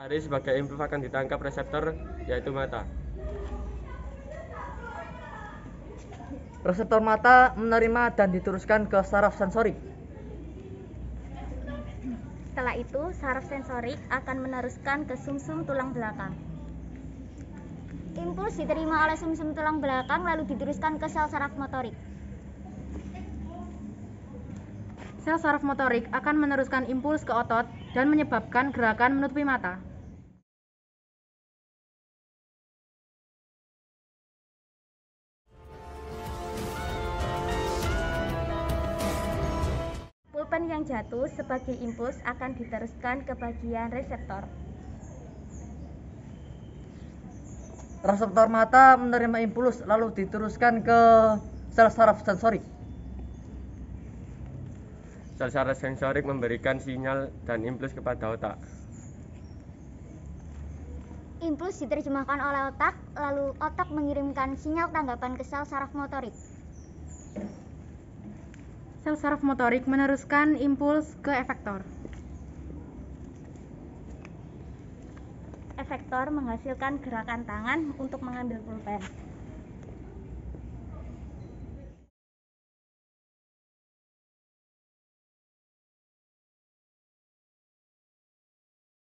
Hari sebagai improve akan ditangkap reseptor yaitu mata. Reseptor mata menerima dan diteruskan ke saraf sensorik. Setelah itu, saraf sensorik akan meneruskan ke sumsum -sum tulang belakang. Impuls diterima oleh sumsum -sum tulang belakang lalu diteruskan ke sel saraf motorik. Sel saraf motorik akan meneruskan impuls ke otot dan menyebabkan gerakan menutupi mata. Ion yang jatuh sebagai impuls akan diteruskan ke bagian reseptor. Reseptor mata menerima impuls lalu diteruskan ke sel saraf sensorik. Sel saraf sensorik memberikan sinyal dan impuls kepada otak. Impuls diterjemahkan oleh otak, lalu otak mengirimkan sinyal tanggapan ke sel saraf motorik sel saraf motorik meneruskan impuls ke efektor. Efektor menghasilkan gerakan tangan untuk mengambil pulpen.